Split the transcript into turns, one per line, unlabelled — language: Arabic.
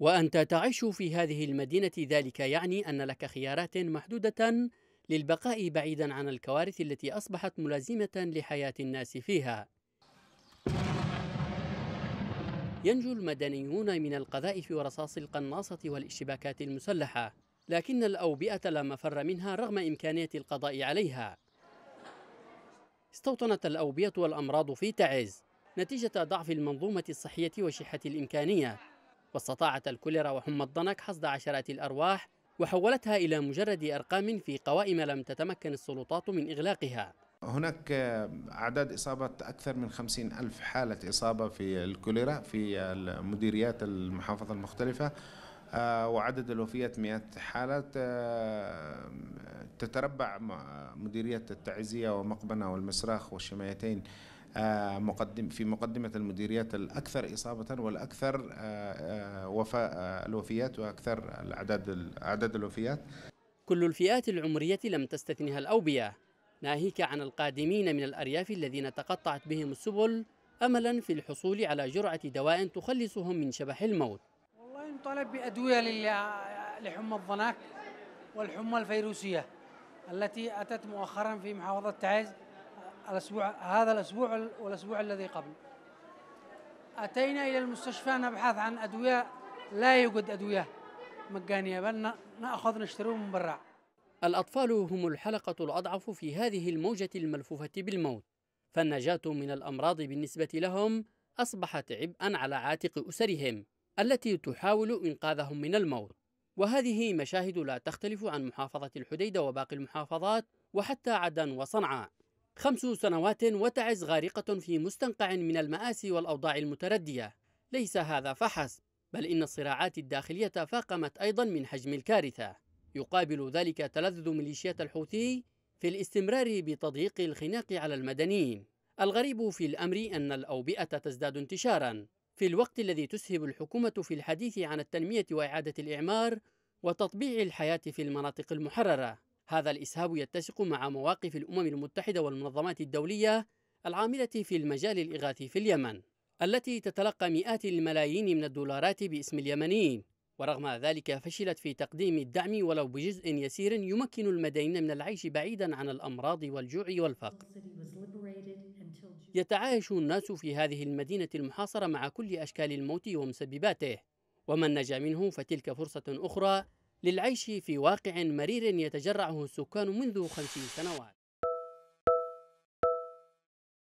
وأنت تعيش في هذه المدينة ذلك يعني أن لك خيارات محدودة للبقاء بعيدا عن الكوارث التي أصبحت ملازمة لحياة الناس فيها ينجو المدنيون من القذائف ورصاص القناصة والاشتباكات المسلحة لكن الأوبئة لا مفر منها رغم إمكانية القضاء عليها استوطنت الأوبئة والأمراض في تعز نتيجة ضعف المنظومة الصحية وشحة الإمكانية واستطاعت الكوليرا وحمى الضنك حصد عشرات الأرواح وحولتها إلى مجرد أرقام في قوائم لم تتمكن السلطات من إغلاقها
هناك أعداد إصابات أكثر من خمسين ألف حالة إصابة في الكوليرا في مديريات المحافظة المختلفة آه، وعدد الوفيات 100 حالة آه، تتربع مديرية التعزية ومقبنة والمسراخ والشمايتين آه، مقدم في مقدمة المديريات الأكثر إصابة والأكثر آه، آه، وفاء الوفيات وأكثر الأعداد أعداد الوفيات
كل الفئات العمرية لم تستثنها الأوبية ناهيك عن القادمين من الأرياف الذين تقطعت بهم السبل أملا في الحصول على جرعة دواء تخلصهم من شبح الموت
والله نطالب بأدوية لحمى الضناك والحمى الفيروسية التي أتت مؤخرا في محافظة تعز الأسبوع هذا الأسبوع والأسبوع الذي قبل أتينا إلى المستشفى نبحث عن أدوية لا يوجد أدوية مجانية بل نأخذ
نشتريه من برا الأطفال هم الحلقة الأضعف في هذه الموجة الملفوفة بالموت فالنجاة من الأمراض بالنسبة لهم أصبحت عبئا على عاتق أسرهم التي تحاول إنقاذهم من الموت وهذه مشاهد لا تختلف عن محافظة الحديدة وباقي المحافظات وحتى عدن وصنعاء خمس سنوات وتعز غارقة في مستنقع من المآسي والأوضاع المتردية ليس هذا فحسب بل إن الصراعات الداخلية فاقمت أيضا من حجم الكارثة يقابل ذلك تلذذ ميليشيات الحوثي في الاستمرار بتضييق الخناق على المدنيين الغريب في الأمر أن الأوبئة تزداد انتشارا في الوقت الذي تسهب الحكومة في الحديث عن التنمية وإعادة الإعمار وتطبيع الحياة في المناطق المحررة هذا الإسهاب يتسق مع مواقف الأمم المتحدة والمنظمات الدولية العاملة في المجال الإغاثي في اليمن التي تتلقى مئات الملايين من الدولارات باسم اليمنيين ورغم ذلك فشلت في تقديم الدعم ولو بجزء يسير يمكن المدينة من العيش بعيدا عن الأمراض والجوع والفقر يتعايش الناس في هذه المدينة المحاصرة مع كل أشكال الموت ومسبباته ومن نجا منه فتلك فرصة أخرى للعيش في واقع مرير يتجرعه السكان منذ خمسين سنوات